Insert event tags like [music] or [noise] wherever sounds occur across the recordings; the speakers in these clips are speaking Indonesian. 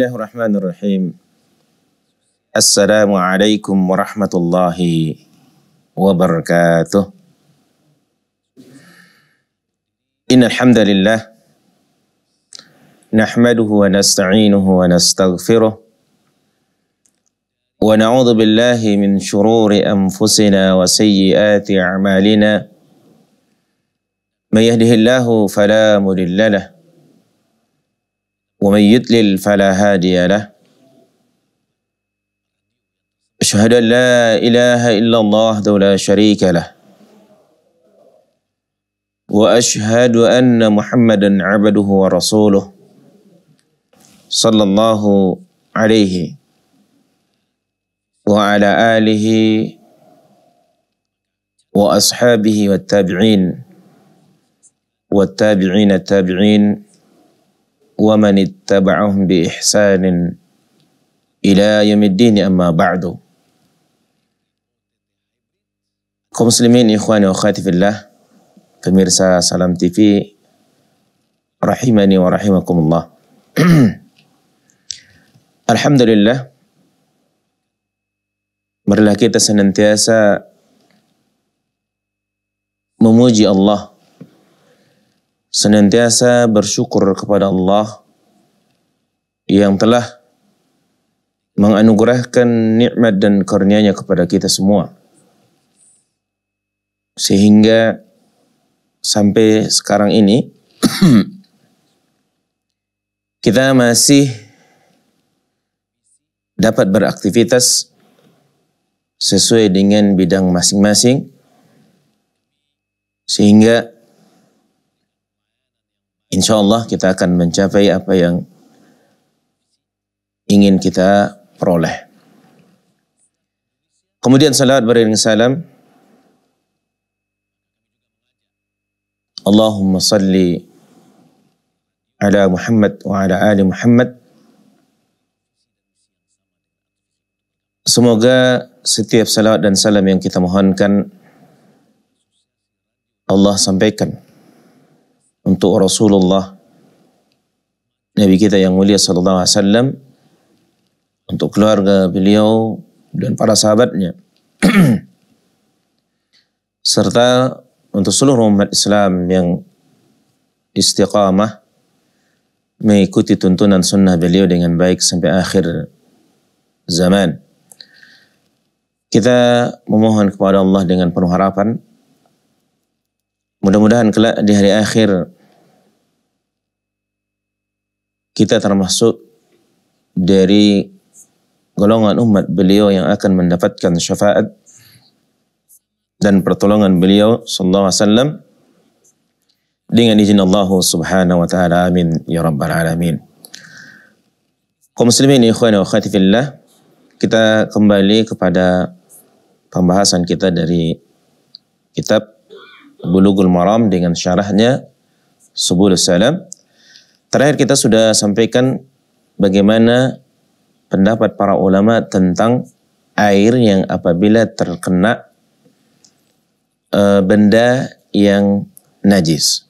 الله الرحمن الرحيم السلام عليكم ورحمة الله وبركاته إن الحمد لله نحمده ونستعينه ونستغفره ونعوذ بالله من شرور أنفسنا وسيئات أعمالنا من يهده الله فلا مضل له ومن يضلل فلا هادي له أشهد أن لا إله إلا الله وحده لا شريك له وأشهد أن محمدا عبده ورسوله صلى الله عليه وعلى آله وأصحابه والتابعين والتابعين التابعين ومن اتبعهم بإحسان إلى يوم الدين أما بعد كمسلمين إخواني وأخواتي في الله كميرسا سلامتي في رحمني ورحمكم الله الحمد [clears throat] لله Marilah kita senantiasa مموجي الله senantiasa bersyukur kepada Allah yang telah menganugerahkan nikmat dan karunia-Nya kepada kita semua. Sehingga sampai sekarang ini [clears throat] kita masih dapat beraktivitas sesuai dengan bidang masing-masing sehingga Insya Allah kita akan mencapai apa yang ingin kita peroleh. Kemudian salat beriring salam. Allahumma salli ala Muhammad wa ala ali Muhammad. Semoga setiap salat dan salam yang kita mohonkan Allah sampaikan untuk Rasulullah Nabi kita yang mulia sallallahu alaihi wasallam untuk keluarga beliau dan para sahabatnya [clears throat] serta untuk seluruh umat Islam yang istiqamah mengikuti tuntunan sunnah beliau dengan baik sampai akhir zaman. Kita memohon kepada Allah dengan penuh harapan. Mudah-mudahan kelak di hari akhir kita termasuk dari golongan umat beliau yang akan mendapatkan syafaat dan pertolongan beliau sallallahu alaihi wasallam dengan izin Allah Subhanahu wa taala amin ya rabbal alamin. Kaum muslimin ikhwan wa akhwati fillah, kita kembali kepada pembahasan kita dari kitab Bulughul Maram dengan syarahnya Subul Salam Terakhir kita sudah sampaikan bagaimana pendapat para ulama tentang air yang apabila terkena e, benda yang najis.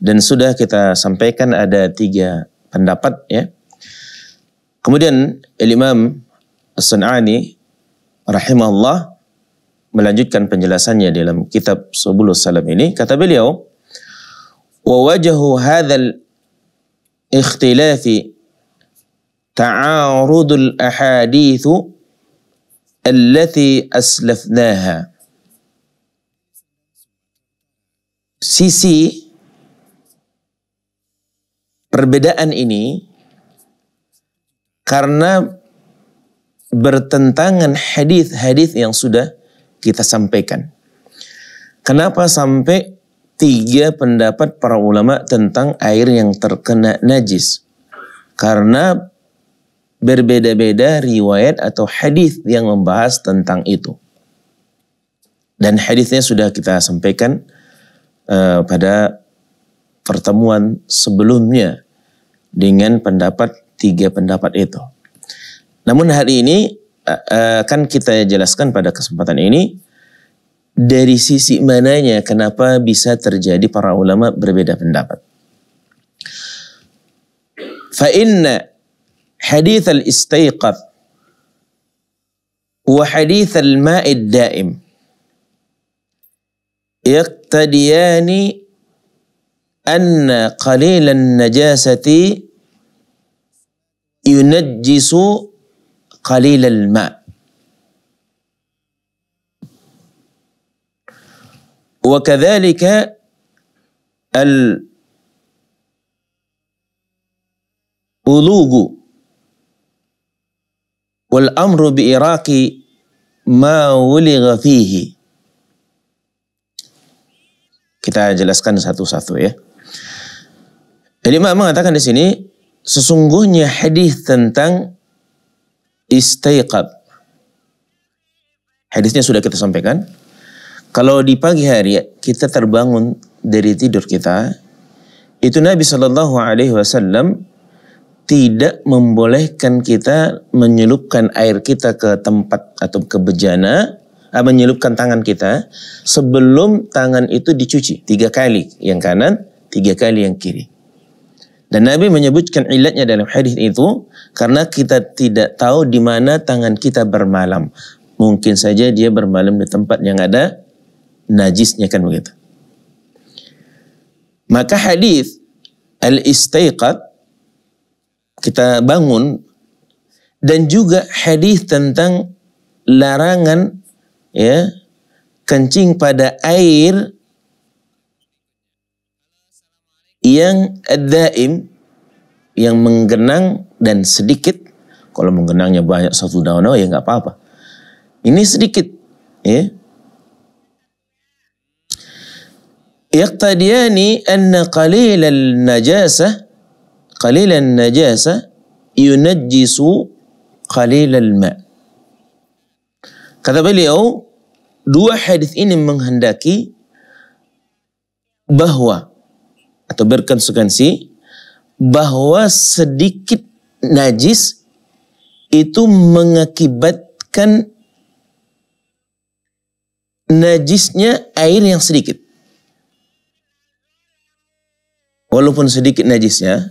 Dan sudah kita sampaikan ada tiga pendapat ya. Kemudian Imam As-Sun'ani rahimahullah melanjutkan penjelasannya dalam kitab Subulus Salam ini kata beliau wa wajahu hadzal اختلاف تعارض الأحاديث التي أسلفناها sisi perbedaan ini karena bertentangan hadis-hadis yang sudah kita sampaikan. Kenapa sampai tiga pendapat para ulama tentang air yang terkena najis. Karena berbeda-beda riwayat atau hadis yang membahas tentang itu. Dan hadisnya sudah kita sampaikan uh, pada pertemuan sebelumnya dengan pendapat tiga pendapat itu. Namun hari ini eh, eh, akan kita jelaskan pada kesempatan ini dari sisi mananya kenapa bisa terjadi para ulama berbeda pendapat. Fa inna hadith al-istaiqad wa hadith al-ma'id daim yaqtadiyani anna qalilan najasati yunajjisu qalilal ma' وكذلك الألوغ والأمر بإراق ما ولغ فيه Kita jelaskan satu-satu ya. Jadi Imam mengatakan di sini sesungguhnya hadis tentang istiqab. Hadisnya sudah kita sampaikan. Kalau di pagi hari kita terbangun dari tidur kita, itu Nabi Shallallahu Alaihi Wasallam tidak membolehkan kita menyelupkan air kita ke tempat atau ke bejana, ah, menyelupkan tangan kita sebelum tangan itu dicuci tiga kali, yang kanan tiga kali yang kiri. Dan Nabi menyebutkan ilatnya dalam hadis itu karena kita tidak tahu di mana tangan kita bermalam. Mungkin saja dia bermalam di tempat yang ada najisnya kan begitu. Maka hadis al istiqat kita bangun dan juga hadis tentang larangan ya kencing pada air yang daim yang menggenang dan sedikit kalau menggenangnya banyak satu daun-daun oh ya nggak apa-apa ini sedikit ya najasa Kata beliau, dua hadis ini menghendaki bahwa atau berkonsekuensi bahwa sedikit najis itu mengakibatkan najisnya air yang sedikit. walaupun sedikit najisnya,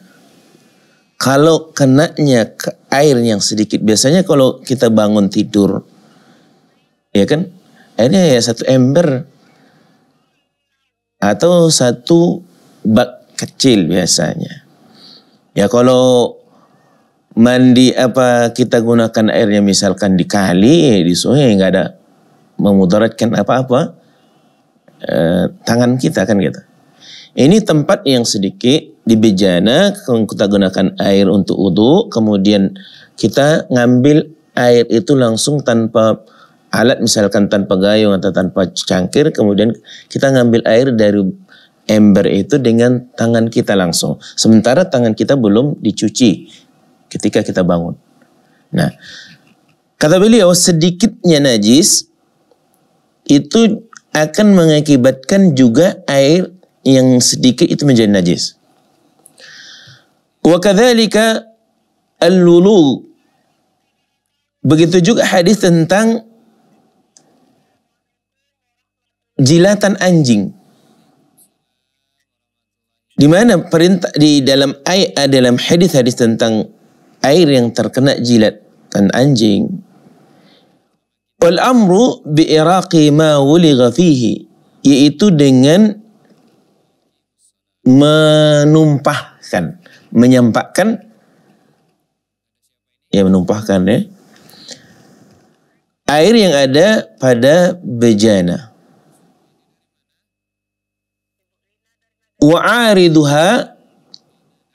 kalau kenanya ke air yang sedikit, biasanya kalau kita bangun tidur, ya kan, airnya ya satu ember atau satu bak kecil biasanya. Ya kalau mandi apa kita gunakan airnya misalkan di kali, di sungai nggak ada memudaratkan apa-apa eh, tangan kita kan gitu. Ini tempat yang sedikit di bejana kita gunakan air untuk wudhu, kemudian kita ngambil air itu langsung tanpa alat misalkan tanpa gayung atau tanpa cangkir kemudian kita ngambil air dari ember itu dengan tangan kita langsung sementara tangan kita belum dicuci ketika kita bangun nah kata beliau sedikitnya najis itu akan mengakibatkan juga air yang sedikit itu menjadi najis. Wa kadzalika al-wulu. Begitu juga hadis tentang jilatan anjing. Di mana perintah di dalam ayat eh, dalam hadis-hadis tentang air yang terkena jilat dan anjing. Wal amru bi iraqi ma wuliga fihi yaitu dengan menumpahkan, menyampakkan, ya menumpahkan ya. Air yang ada pada bejana. Wa'ariduha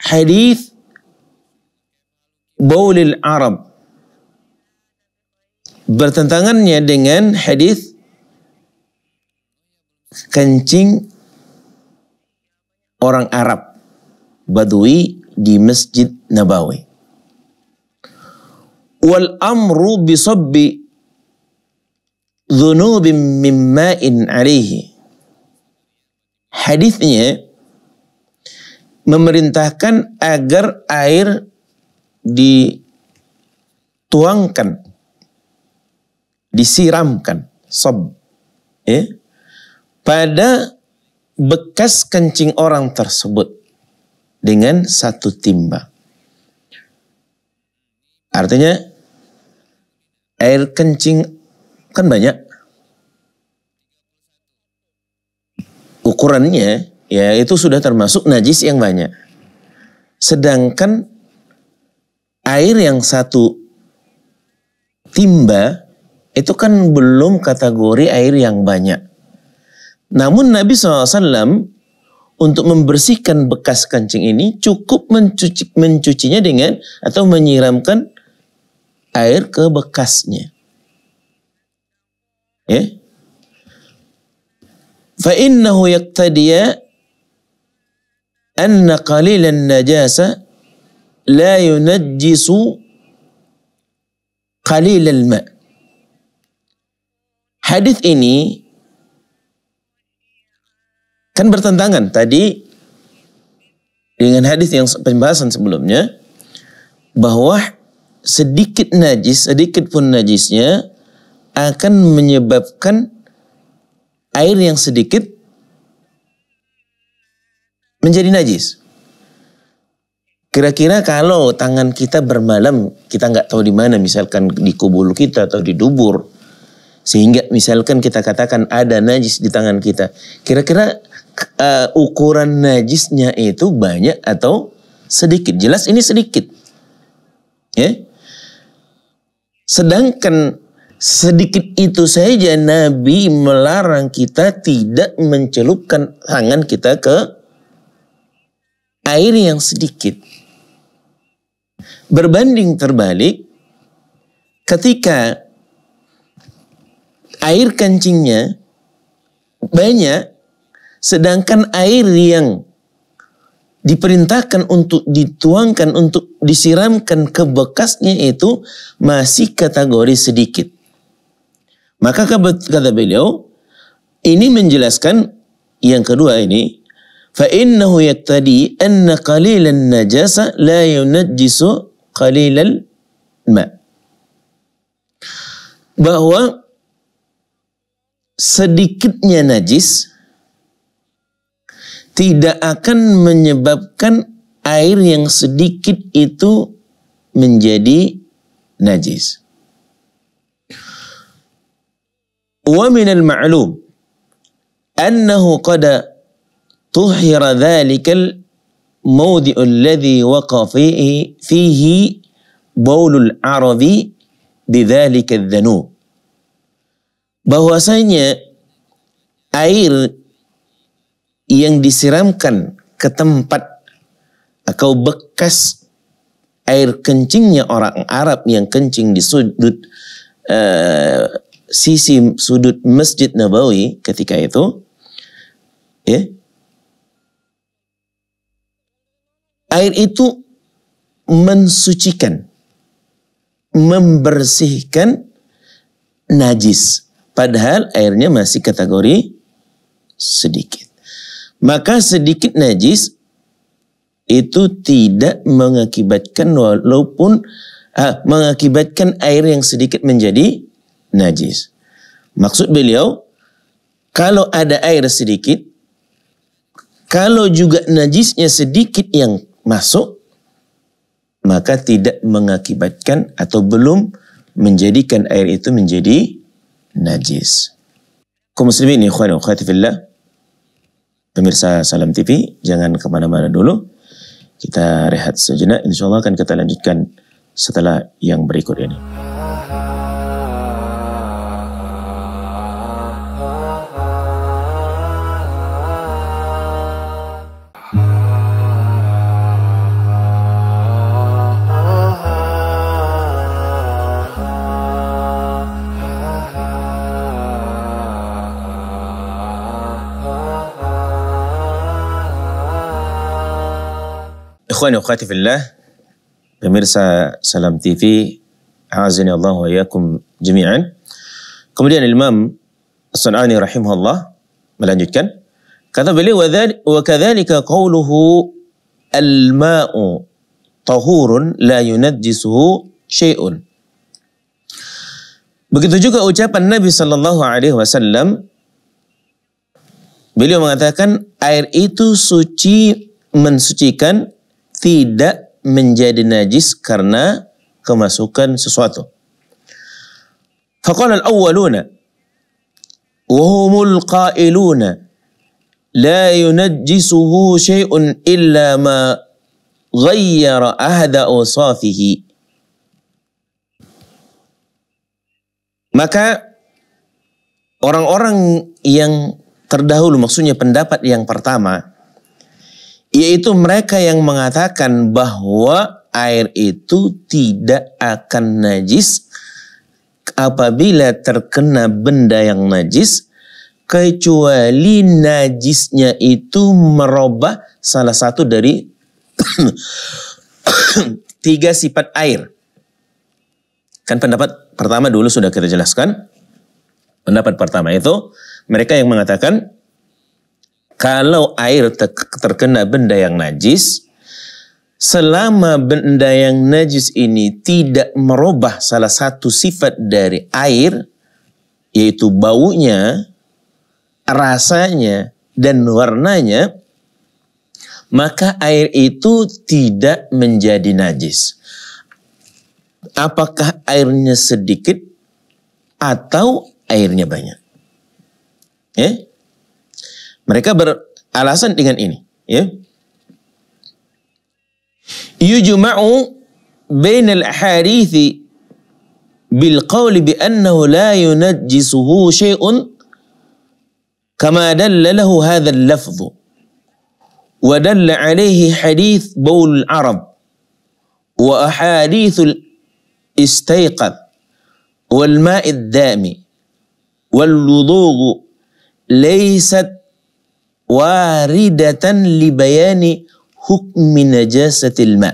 hadith baulil Arab. Bertentangannya dengan hadith kencing orang Arab Badui di Masjid Nabawi. Wal amru bisabbi dhunubin mimma'in alaihi. Hadisnya memerintahkan agar air dituangkan, disiramkan, sob, ya, pada bekas kencing orang tersebut dengan satu timba. Artinya air kencing kan banyak. Ukurannya ya itu sudah termasuk najis yang banyak. Sedangkan air yang satu timba itu kan belum kategori air yang banyak. Namun Nabi SAW untuk membersihkan bekas kancing ini cukup mencuci, mencucinya dengan atau menyiramkan air ke bekasnya. Ya. Fa innahu yaqtadiya anna qalilan najasa la yunajjisu qalilal ma. Hadis ini Kan bertentangan tadi dengan hadis yang pembahasan sebelumnya bahwa sedikit najis, sedikit pun najisnya akan menyebabkan air yang sedikit menjadi najis. Kira-kira kalau tangan kita bermalam, kita nggak tahu di mana, misalkan di kubul kita atau di dubur, sehingga misalkan kita katakan ada najis di tangan kita, kira-kira uh, ukuran najisnya itu banyak atau sedikit. Jelas ini sedikit. Ya. Sedangkan sedikit itu saja Nabi melarang kita tidak mencelupkan tangan kita ke air yang sedikit. Berbanding terbalik, ketika air kencingnya banyak Sedangkan air yang diperintahkan untuk dituangkan, untuk disiramkan ke bekasnya itu masih kategori sedikit. Maka kata beliau, ini menjelaskan yang kedua ini, فَإِنَّهُ يَتَّدِي أَنَّ قَلِيلَ النَّجَاسَ لَا يُنَجِّسُ قَلِيلَ الْمَا Bahwa sedikitnya najis, tidak akan menyebabkan air yang sedikit itu menjadi najis. Wa al ma'lum annahu qad tuhira al mawdi'u alladhi waqa fihi fihi baulul arabi al dhanub bahwasanya air yang disiramkan ke tempat atau bekas air kencingnya orang Arab yang kencing di sudut uh, sisi sudut Masjid Nabawi ketika itu ya air itu mensucikan membersihkan najis padahal airnya masih kategori sedikit maka sedikit najis itu tidak mengakibatkan walaupun ah, mengakibatkan air yang sedikit menjadi najis. Maksud beliau, kalau ada air sedikit, kalau juga najisnya sedikit yang masuk, maka tidak mengakibatkan atau belum menjadikan air itu menjadi najis. Kau muslimin ikhwan wa Pemirsa Salam TV, jangan kemana-mana dulu. Kita rehat sejenak, insya Allah akan kita lanjutkan setelah yang berikut ini. إخواني وأخواتي الله بمرسى سلام تي في عازني الله وإياكم جميعا كمدين الإمام الصنعاني رحمه الله ملانجد كان كتب لي وكذلك قوله الماء طهور لا ينجسه شيء Begitu juga ucapan Nabi Shallallahu Alaihi Wasallam. Beliau mengatakan air itu suci mensucikan tidak menjadi najis karena kemasukan sesuatu. Fakal al-awwaluna wa humul qailuna la yunajjisuhu shay'un illa ma ghayyara ahda usafihi. Maka orang-orang yang terdahulu maksudnya pendapat yang pertama yaitu mereka yang mengatakan bahwa air itu tidak akan najis apabila terkena benda yang najis kecuali najisnya itu merubah salah satu dari [coughs] tiga sifat air. Kan pendapat pertama dulu sudah kita jelaskan. Pendapat pertama itu mereka yang mengatakan kalau air terkena benda yang najis, selama benda yang najis ini tidak merubah salah satu sifat dari air, yaitu baunya, rasanya, dan warnanya, maka air itu tidak menjadi najis. Apakah airnya sedikit atau airnya banyak? Eh? Mereka beralasan dengan ini. Ya. Yujma'u bainal harithi bil qawli bi annahu la yunajjisuhu syai'un كما دل له هذا اللفظ ودل عليه حديث بول العرب واحاديث الاستيقظ والماء الدام واللضوغ ليست waridatan bayani hukmi najasatil ma.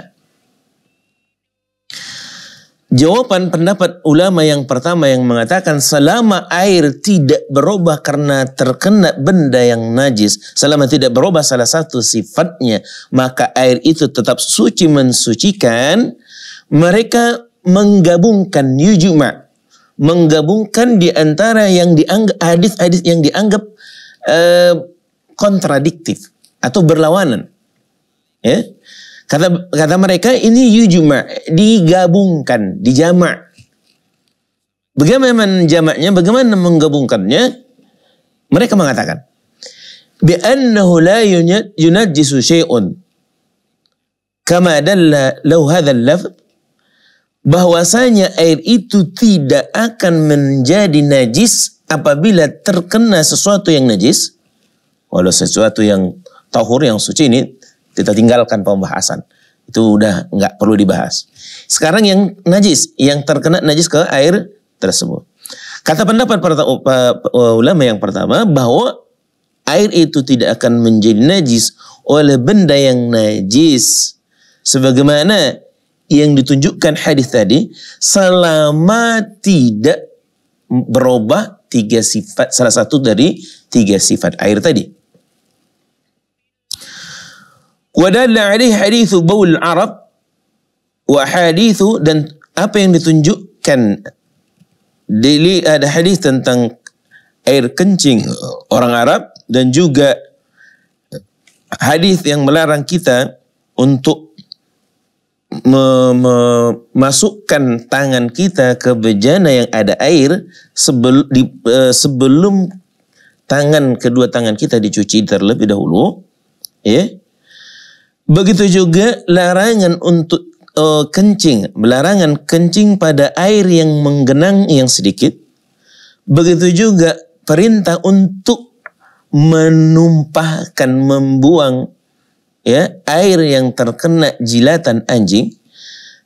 Jawaban pendapat ulama yang pertama yang mengatakan selama air tidak berubah karena terkena benda yang najis, selama tidak berubah salah satu sifatnya, maka air itu tetap suci mensucikan. Mereka menggabungkan yujuma, menggabungkan di antara yang dianggap hadis-hadis yang dianggap uh, kontradiktif atau berlawanan. Ya. Kata kata mereka ini yujma digabungkan, dijamak. Bagaimana jamaknya? Bagaimana menggabungkannya? Mereka mengatakan bi'annahu la yunajjisu syai'un kama dalla law hadzal lafz bahwasanya air itu tidak akan menjadi najis apabila terkena sesuatu yang najis Walau sesuatu yang tahur, yang suci ini kita tinggalkan pembahasan. Itu udah nggak perlu dibahas. Sekarang yang najis, yang terkena najis ke air tersebut. Kata pendapat para ulama yang pertama bahwa air itu tidak akan menjadi najis oleh benda yang najis. Sebagaimana yang ditunjukkan hadis tadi selama tidak berubah tiga sifat salah satu dari tiga sifat air tadi. Wadalla alaih hadithu bawul Arab wa hadithu dan apa yang ditunjukkan Dili ada hadis tentang air kencing orang Arab dan juga hadis yang melarang kita untuk memasukkan tangan kita ke bejana yang ada air sebelum, di, e, sebelum tangan kedua tangan kita dicuci terlebih dahulu ya Begitu juga larangan untuk uh, kencing, larangan kencing pada air yang menggenang yang sedikit. Begitu juga perintah untuk menumpahkan, membuang ya air yang terkena jilatan anjing.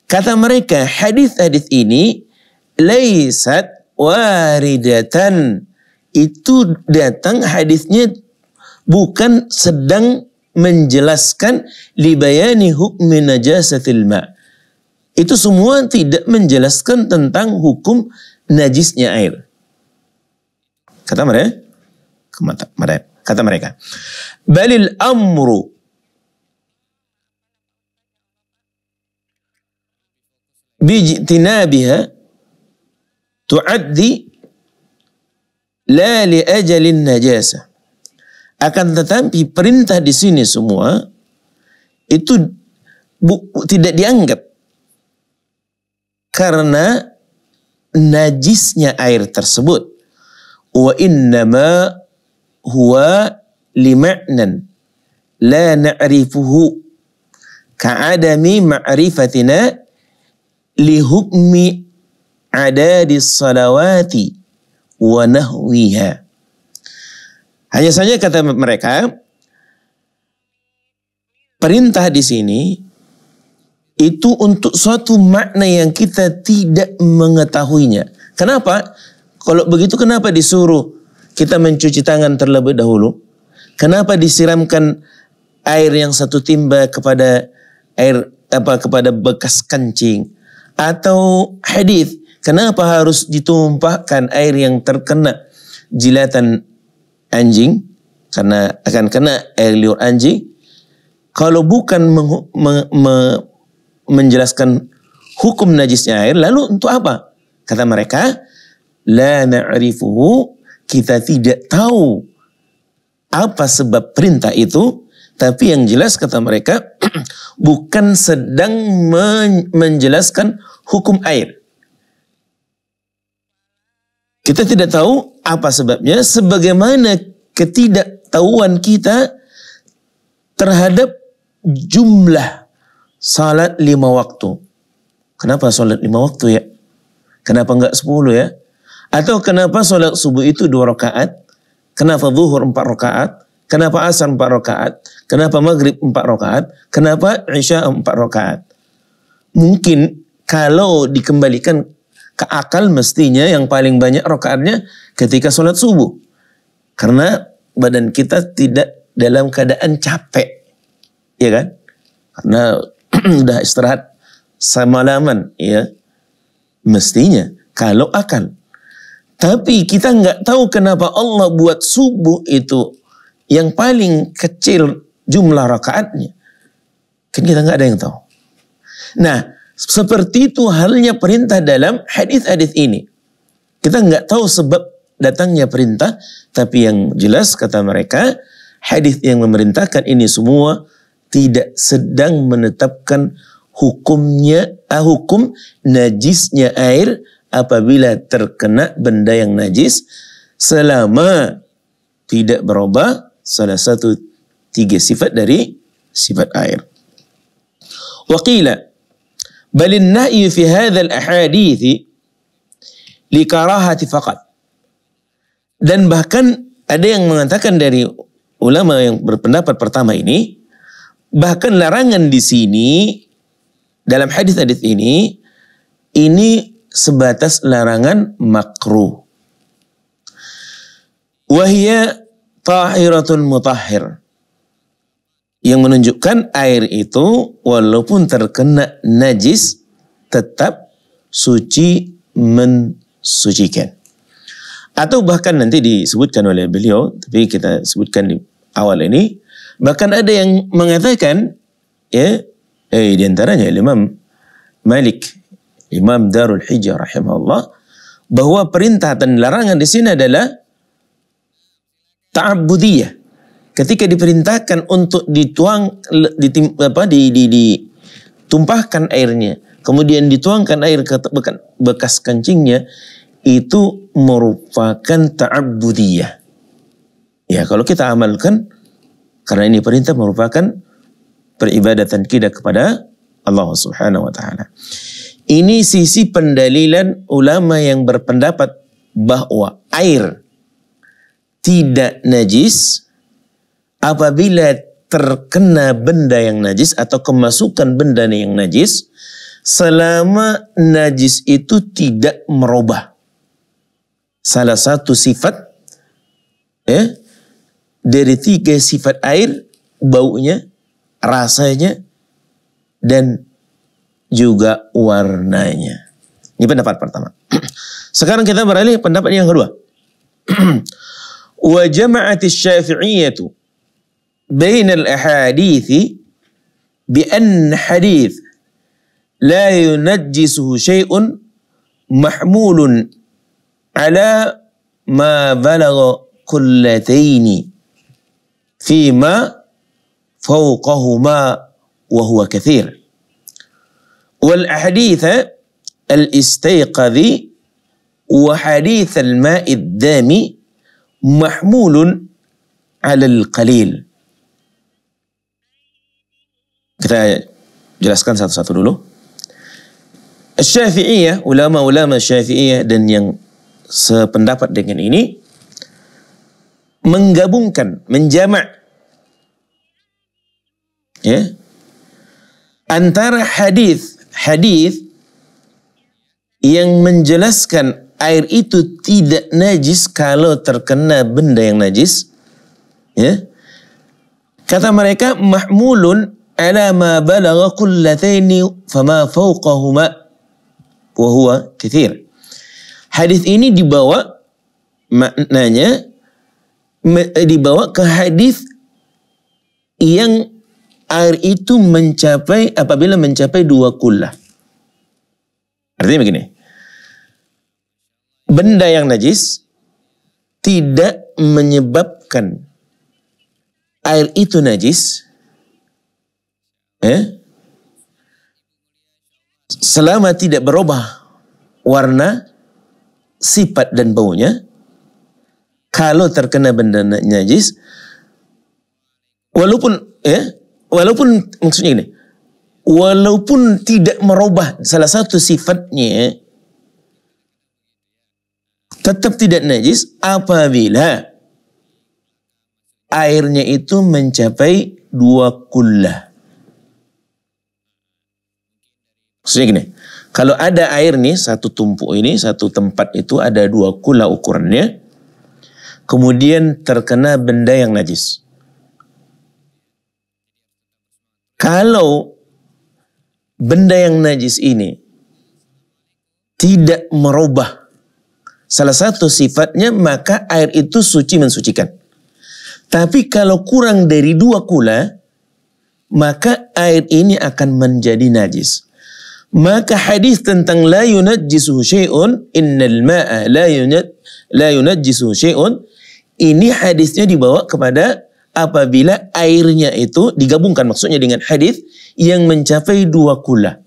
Kata mereka, hadis-hadis ini laisat waridatan. Itu datang hadisnya bukan sedang menjelaskan libayani hukmi najasatil ma. Itu semua tidak menjelaskan tentang hukum najisnya air. Kata mereka, kata mereka, balil amru bijtinabiha tuaddi la li ajalin najasah. Akan tetapi perintah di sini semua itu bu, tidak dianggap karena najisnya air tersebut. Wa innama huwa lima'nan la na'rifuhu ka'adami ma'rifatina lihukmi adadis salawati wa nahwiha. Hanya saja kata mereka, perintah di sini itu untuk suatu makna yang kita tidak mengetahuinya. Kenapa? Kalau begitu kenapa disuruh kita mencuci tangan terlebih dahulu? Kenapa disiramkan air yang satu timba kepada air apa kepada bekas kencing atau hadis? Kenapa harus ditumpahkan air yang terkena jilatan anjing karena akan kena air liur anjing kalau bukan meng, me, me, menjelaskan hukum najisnya air lalu untuk apa kata mereka la na'rifuhu kita tidak tahu apa sebab perintah itu tapi yang jelas kata mereka [clears throat] bukan sedang menjelaskan hukum air. Kita tidak tahu apa sebabnya? Sebagaimana ketidaktahuan kita terhadap jumlah salat lima waktu. Kenapa salat lima waktu ya? Kenapa enggak sepuluh ya? Atau kenapa salat subuh itu dua rakaat? Kenapa zuhur empat rakaat? Kenapa asar empat rakaat? Kenapa maghrib empat rakaat? Kenapa isya empat rakaat? Mungkin kalau dikembalikan ke akal mestinya yang paling banyak rokaatnya ketika sholat subuh. Karena badan kita tidak dalam keadaan capek. Ya kan? Karena [clears throat] udah istirahat semalaman. Ya. Mestinya. Kalau akal. Tapi kita nggak tahu kenapa Allah buat subuh itu yang paling kecil jumlah rakaatnya. Kan kita nggak ada yang tahu. Nah, seperti itu halnya perintah dalam hadis-hadis ini. Kita nggak tahu sebab datangnya perintah, tapi yang jelas kata mereka, hadis yang memerintahkan ini semua tidak sedang menetapkan hukumnya ah, hukum najisnya air apabila terkena benda yang najis selama tidak berubah salah satu tiga sifat dari sifat air. wakilah بل النهي في هذا الأحاديث لكراهة فقط Dan bahkan ada yang mengatakan dari ulama yang berpendapat pertama ini, bahkan larangan di sini dalam hadis-hadis ini ini sebatas larangan makruh. Wahia tahiratun mutahhir yang menunjukkan air itu walaupun terkena najis tetap suci mensucikan. Atau bahkan nanti disebutkan oleh beliau, tapi kita sebutkan di awal ini, bahkan ada yang mengatakan ya eh, di antaranya Imam Malik, Imam Darul Hijjah rahimahullah bahwa perintah dan larangan di sini adalah ta'abbudiyah ketika diperintahkan untuk dituang ditim, apa di, di, ditumpahkan airnya kemudian dituangkan air ke bekas kencingnya itu merupakan ta'abbudiyah. Ya, kalau kita amalkan karena ini perintah merupakan peribadatan kita kepada Allah Subhanahu wa taala. Ini sisi pendalilan ulama yang berpendapat bahwa air tidak najis apabila terkena benda yang najis atau kemasukan benda yang najis selama najis itu tidak merubah salah satu sifat ya dari tiga sifat air baunya rasanya dan juga warnanya ini pendapat pertama [clears throat] sekarang kita beralih pendapat yang kedua [clears throat] wa jama'ati syafi'iyatu بين الأحاديث بأن حديث لا ينجسه شيء محمول على ما بلغ قلتين فيما فوقهما وهو كثير والأحاديث الاستيقظ وحديث الماء الدام محمول على القليل kita jelaskan satu-satu dulu. Syafi'iyah, ulama-ulama Syafi'iyah dan yang sependapat dengan ini menggabungkan, menjamak ya, antara hadith-hadith yang menjelaskan air itu tidak najis kalau terkena benda yang najis ya kata mereka mahmulun ala على ما بلغ قلتين fauqahuma wa huwa kathir. hadis ini dibawa maknanya dibawa ke hadis yang air itu mencapai apabila mencapai dua kullah. Artinya begini. Benda yang najis tidak menyebabkan air itu najis eh? selama tidak berubah warna, sifat dan baunya, kalau terkena benda najis, walaupun ya, walaupun maksudnya ini, walaupun tidak merubah salah satu sifatnya, tetap tidak najis apabila airnya itu mencapai dua kullah. Maksudnya gini, kalau ada air nih, satu tumpuk ini, satu tempat itu ada dua kula ukurannya, kemudian terkena benda yang najis. Kalau benda yang najis ini tidak merubah salah satu sifatnya, maka air itu suci mensucikan. Tapi kalau kurang dari dua kula, maka air ini akan menjadi najis. Maka hadis tentang la yunajjisu syai'un innal ma'a la yunajj la yunajjisu syai'un ini hadisnya dibawa kepada apabila airnya itu digabungkan maksudnya dengan hadis yang mencapai dua kula.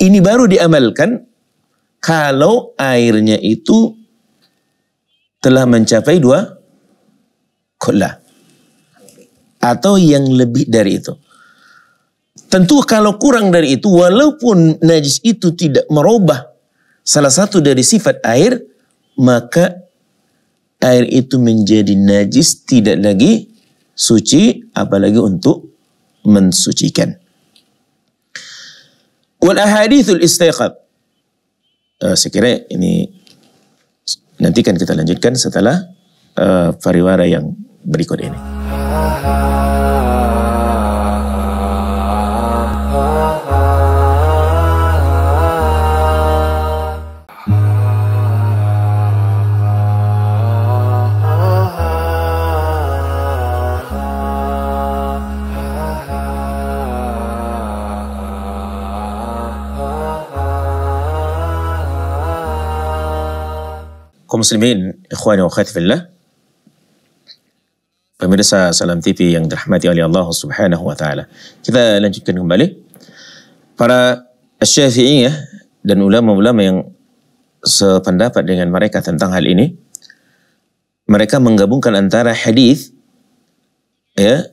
Ini baru diamalkan kalau airnya itu telah mencapai dua kula atau yang lebih dari itu. Tentu kalau kurang dari itu, walaupun najis itu tidak merubah salah satu dari sifat air, maka air itu menjadi najis tidak lagi suci, apalagi untuk mensucikan. Wal ahadithul istiqab. Eh, Sekiranya ini nanti ini nantikan kita lanjutkan setelah uh, fariwara yang berikut ini. muslimin, ikhwani wa fillah. Pemirsa Salam TV yang dirahmati oleh Allah Subhanahu wa taala. Kita lanjutkan kembali para Syafi'iyah dan ulama-ulama yang sependapat dengan mereka tentang hal ini. Mereka menggabungkan antara hadis ya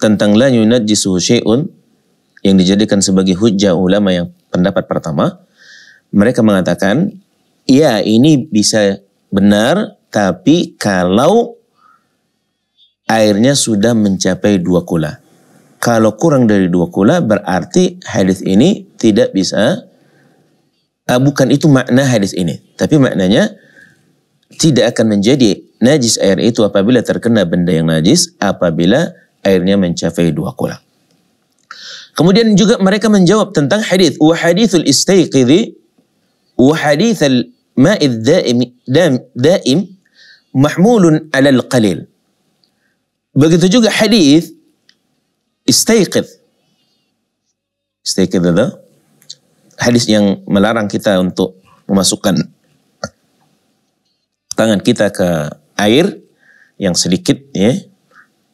tentang la yunajjisuhu syai'un yang dijadikan sebagai hujah ulama yang pendapat pertama. Mereka mengatakan ya ini bisa benar, tapi kalau airnya sudah mencapai dua kula. Kalau kurang dari dua kula berarti hadis ini tidak bisa, uh, bukan itu makna hadis ini. Tapi maknanya tidak akan menjadi najis air itu apabila terkena benda yang najis, apabila airnya mencapai dua kula. Kemudian juga mereka menjawab tentang hadis wa hadithul istaiqidhi wa hadithul مائد دائم دائم, دائم محمول على qalil. Begitu juga hadis istiqid. Istiqid itu hadis yang melarang kita untuk memasukkan tangan kita ke air yang sedikit ya.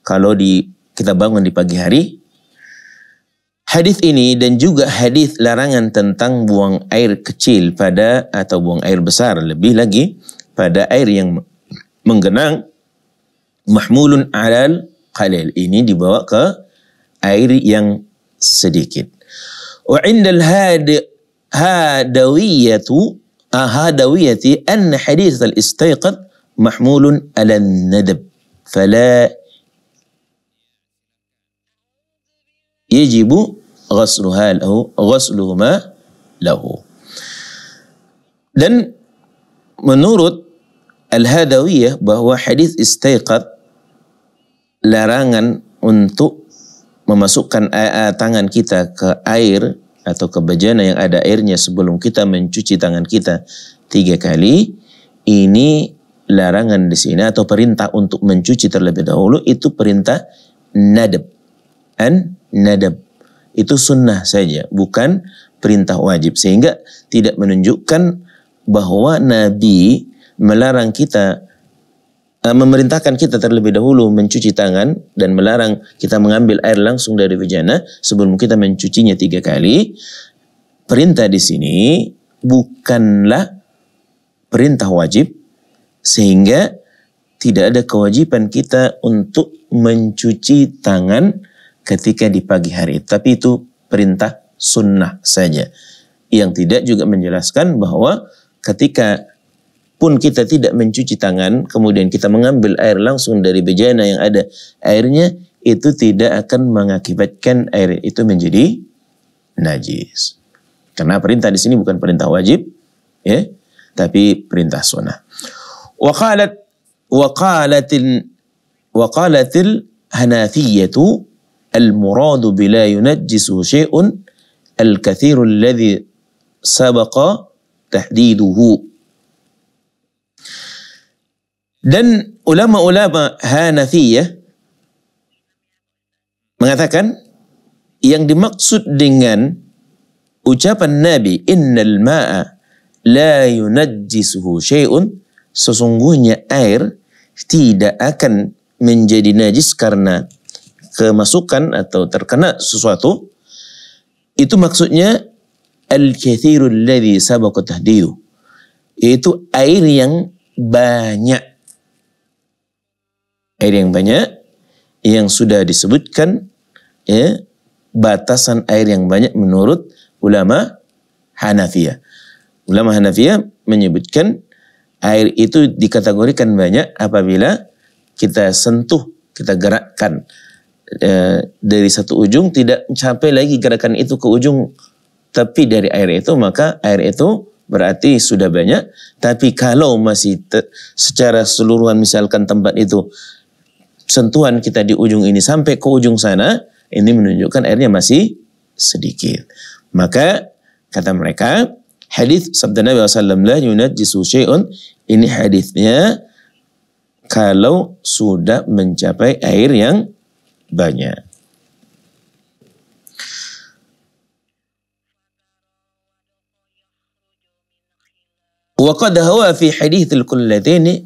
Kalau di kita bangun di pagi hari Hadis ini dan juga hadis larangan tentang buang air kecil pada atau buang air besar lebih lagi pada air yang menggenang mahmulun alal qalil ini dibawa ke air yang sedikit. Wa indal had hadawiyatu ahadawiyati ah, an hadis al istiqad mahmulun ala nadab fala yajibu ghasluha lahu ghasluhuma lahu. Dan menurut Al-Hadawiyah bahwa hadis istiqad larangan untuk memasukkan eh, eh, tangan kita ke air atau ke bejana yang ada airnya sebelum kita mencuci tangan kita tiga kali ini larangan di sini atau perintah untuk mencuci terlebih dahulu itu perintah nadab an nadab itu sunnah saja, bukan perintah wajib. Sehingga tidak menunjukkan bahwa Nabi melarang kita eh, memerintahkan kita terlebih dahulu mencuci tangan dan melarang kita mengambil air langsung dari bejana sebelum kita mencucinya tiga kali. Perintah di sini bukanlah perintah wajib sehingga tidak ada kewajiban kita untuk mencuci tangan ketika di pagi hari. Tapi itu perintah sunnah saja. Yang tidak juga menjelaskan bahwa ketika pun kita tidak mencuci tangan, kemudian kita mengambil air langsung dari bejana yang ada airnya, itu tidak akan mengakibatkan air itu menjadi najis. Karena perintah di sini bukan perintah wajib, ya, tapi perintah sunnah. Wakalat, waqalatil wakalatil hanafiyyatu المراد بلا ينجسه شيء الكثير الذي سبق tahdiduhu. Dan ulama-ulama Hanafiyah mengatakan yang dimaksud dengan ucapan Nabi innal ma'a la yunajjisuhu syai'un sesungguhnya air tidak akan menjadi najis karena kemasukan atau terkena sesuatu itu maksudnya al-kathirul ladhi sabaqa tahdiyu yaitu air yang banyak air yang banyak yang sudah disebutkan ya batasan air yang banyak menurut ulama Hanafiyah. Ulama Hanafiyah menyebutkan air itu dikategorikan banyak apabila kita sentuh, kita gerakkan e, dari satu ujung tidak mencapai lagi gerakan itu ke ujung tapi dari air itu maka air itu berarti sudah banyak tapi kalau masih te, secara seluruhan misalkan tempat itu sentuhan kita di ujung ini sampai ke ujung sana ini menunjukkan airnya masih sedikit maka kata mereka hadis sabda Nabi SAW la yunajjisu syai'un ini hadisnya kalau sudah mencapai air yang banyak. fi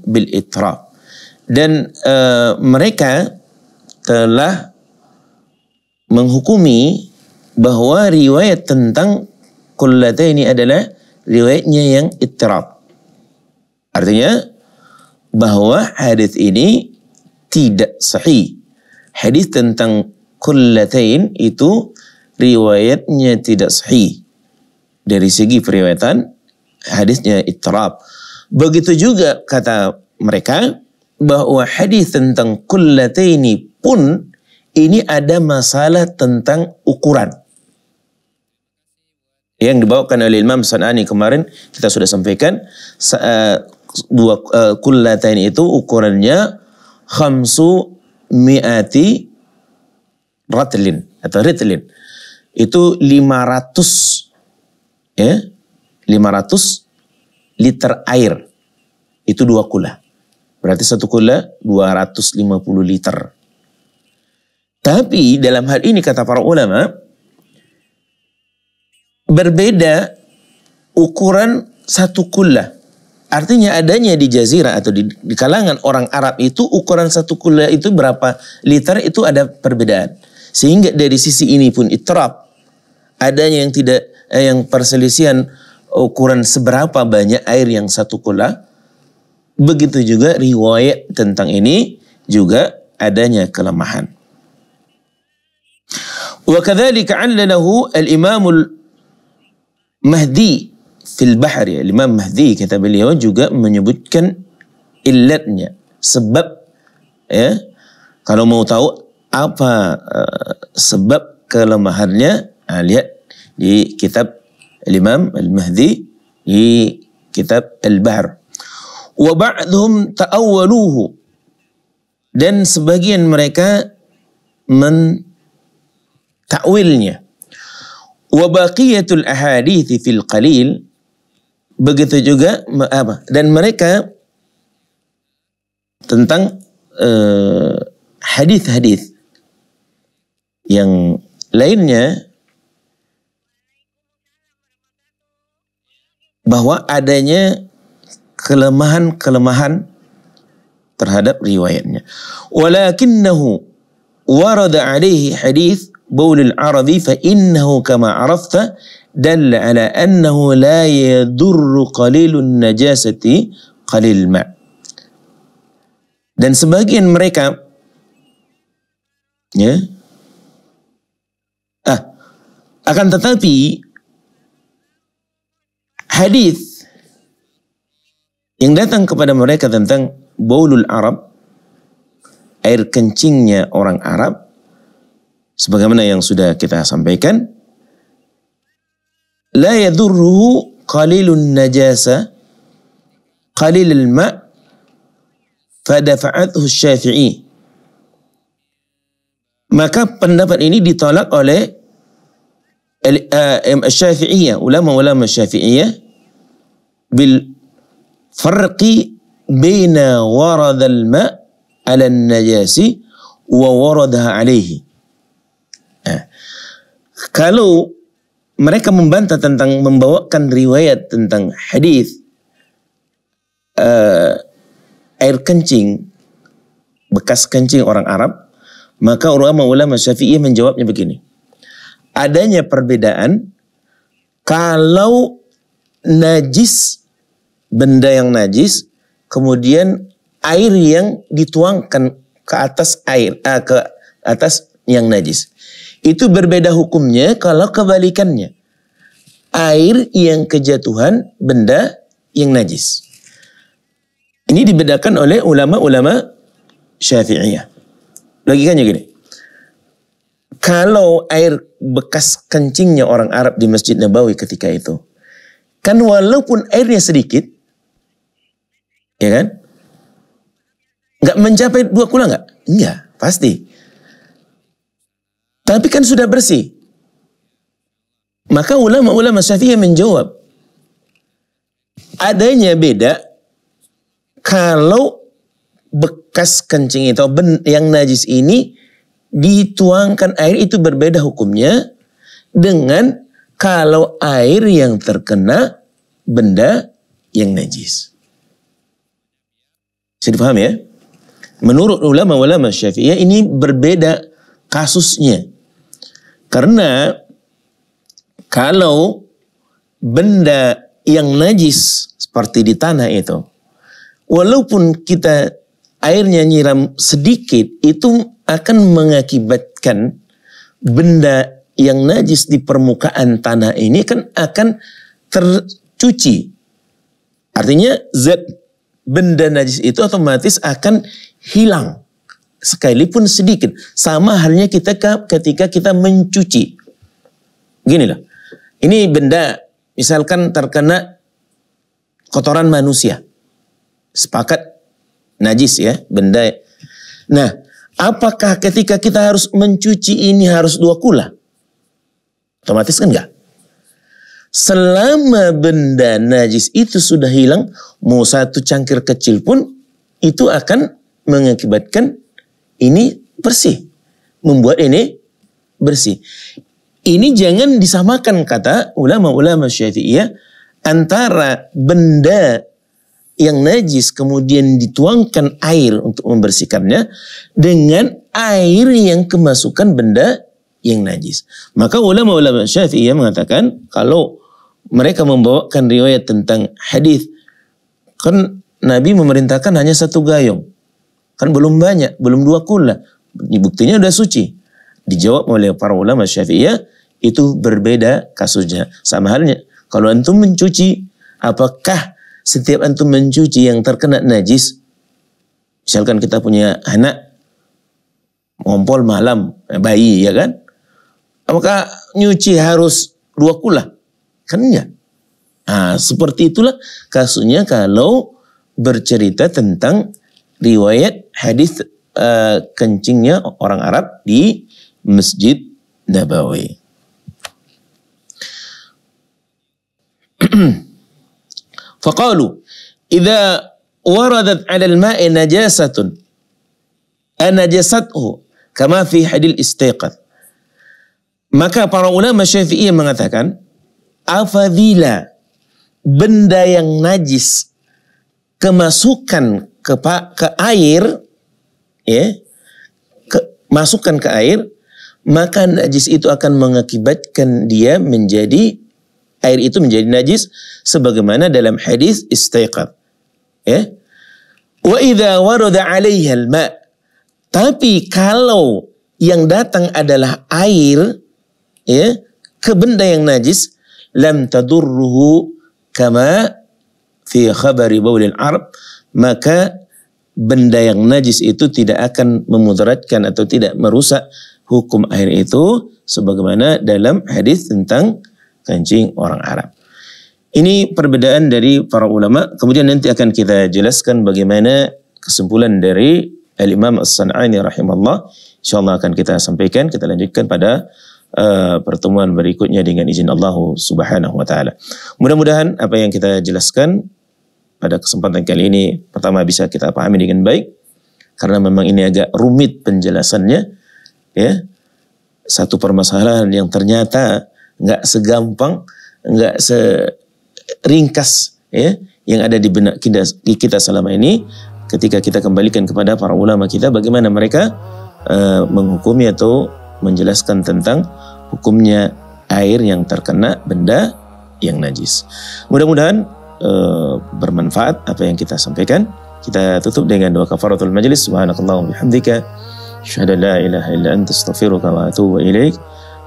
bil itrab. Dan eh, mereka telah menghukumi bahwa riwayat tentang ini adalah riwayatnya yang ittirab. Artinya bahwa hadis ini tidak sahih hadis tentang kullatain itu riwayatnya tidak sahih. Dari segi periwayatan hadisnya ittirab. Begitu juga kata mereka bahwa hadis tentang kullataini pun ini ada masalah tentang ukuran. Yang dibawakan oleh Imam Sanani kemarin kita sudah sampaikan eh, dua eh, kullatain itu ukurannya khamsu mi'ati ratlin atau ritlin. Itu 500 ya, 500 liter air. Itu dua kula. Berarti satu kula 250 liter. Tapi dalam hal ini kata para ulama berbeda ukuran satu kula Artinya adanya di jazirah atau di, di kalangan orang Arab itu ukuran satu kula itu berapa liter itu ada perbedaan. Sehingga dari sisi ini pun itrap adanya yang tidak eh, yang perselisihan ukuran seberapa banyak air yang satu kula. Begitu juga riwayat tentang ini juga adanya kelemahan. Wa kadzalika 'allalahu al-Imam mahdi fil bahr ya Imam Mahdi kata beliau juga menyebutkan illatnya sebab ya kalau mau tahu apa uh, sebab kelemahannya nah, lihat di kitab Imam Al-Mahdi di kitab Al-Bahr wa ba'dhum ta'awwaluhu dan sebagian mereka men ta'wilnya wa baqiyatul ahadith fil qalil Begitu juga apa? Dan mereka tentang eh, hadis-hadis yang lainnya bahwa adanya kelemahan-kelemahan terhadap riwayatnya. Walakinnahu warada alaihi hadis بول العربي فإنه كما عرفت دل على أنه لا يضر قليل النجاسة قليل الماء dan sebagian mereka ya ah akan tetapi hadis yang datang kepada mereka tentang baulul Arab air kencingnya orang Arab sebagaimana yang sudah kita sampaikan la yadurruhu qalilun najasa qalilul ma' fadafa'athu syafi'i maka pendapat ini ditolak oleh eh, Syafi'iyah, ulama-ulama Syafi'iyah bil farqi baina warad al-ma' ala an-najasi wa waradaha alaihi. Kalau mereka membantah tentang membawakan riwayat tentang hadis uh, air kencing bekas kencing orang Arab, maka ulama-ulama Syafi'i menjawabnya begini. Adanya perbedaan kalau najis benda yang najis kemudian air yang dituangkan ke atas air eh, ke atas yang najis itu berbeda hukumnya kalau kebalikannya. Air yang kejatuhan benda yang najis. Ini dibedakan oleh ulama-ulama syafi'iyah. Logikanya gini. Kalau air bekas kencingnya orang Arab di Masjid Nabawi ketika itu. Kan walaupun airnya sedikit. Ya kan? Gak mencapai dua kula nggak? Enggak, pasti. Tapi kan sudah bersih. Maka ulama-ulama syafi'i menjawab, adanya beda kalau bekas kencing itu yang najis ini dituangkan air itu berbeda hukumnya dengan kalau air yang terkena benda yang najis. Bisa dipaham ya? Menurut ulama-ulama syafi'i ini berbeda kasusnya. Karena kalau benda yang najis seperti di tanah itu, walaupun kita airnya nyiram sedikit, itu akan mengakibatkan benda yang najis di permukaan tanah ini kan akan tercuci. Artinya zat benda najis itu otomatis akan hilang sekalipun sedikit. Sama halnya kita ketika kita mencuci. gini lah, Ini benda misalkan terkena kotoran manusia. Sepakat najis ya, benda. Nah, apakah ketika kita harus mencuci ini harus dua kula? Otomatis kan enggak? Selama benda najis itu sudah hilang, mau satu cangkir kecil pun itu akan mengakibatkan ini bersih. Membuat ini bersih. Ini jangan disamakan kata ulama-ulama syafi'iyah antara benda yang najis kemudian dituangkan air untuk membersihkannya dengan air yang kemasukan benda yang najis. Maka ulama-ulama syafi'iyah mengatakan kalau mereka membawakan riwayat tentang hadis kan Nabi memerintahkan hanya satu gayung. Kan belum banyak, belum dua kula. Buktinya udah suci. Dijawab oleh para ulama syafi'iyah, itu berbeda kasusnya. Sama halnya, kalau antum mencuci, apakah setiap antum mencuci yang terkena najis, misalkan kita punya anak, ngompol malam, eh, bayi ya kan? Apakah nyuci harus dua kula? Kan enggak. Iya. Nah, seperti itulah kasusnya kalau bercerita tentang riwayat hadis uh, kencingnya orang Arab di Masjid Nabawi. [clears throat] Faqalu idza waradat 'ala al-ma'i najasatun anajasathu kama fi hadil istiqad. Maka para ulama Syafi'i mengatakan afadila benda yang najis kemasukan ke ke air ya ke, masukkan ke air maka najis itu akan mengakibatkan dia menjadi air itu menjadi najis sebagaimana dalam hadis istiqab ya wa idza warada 'alaiha al tapi kalau yang datang adalah air ya ke benda yang najis lam tadurruhu kama fi khabari al arab maka benda yang najis itu tidak akan memudaratkan atau tidak merusak hukum air itu sebagaimana dalam hadis tentang kencing orang Arab. Ini perbedaan dari para ulama. Kemudian nanti akan kita jelaskan bagaimana kesimpulan dari Al-Imam As-San'ani rahimahullah. InsyaAllah akan kita sampaikan, kita lanjutkan pada uh, pertemuan berikutnya dengan izin Allah subhanahu wa ta'ala. Mudah-mudahan apa yang kita jelaskan pada kesempatan kali ini pertama bisa kita pahami dengan baik karena memang ini agak rumit penjelasannya ya satu permasalahan yang ternyata nggak segampang nggak seringkas ya yang ada di benak kita, kita selama ini ketika kita kembalikan kepada para ulama kita bagaimana mereka uh, menghukumi atau menjelaskan tentang hukumnya air yang terkena benda yang najis. Mudah-mudahan Eh, bermanfaat apa yang kita sampaikan. Kita tutup dengan doa kafaratul majlis. Subhanakallahumma bihamdika. Asyhadu la ilaha illa anta astaghfiruka wa atubu ilaik.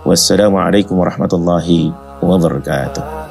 Wassalamualaikum warahmatullahi wabarakatuh.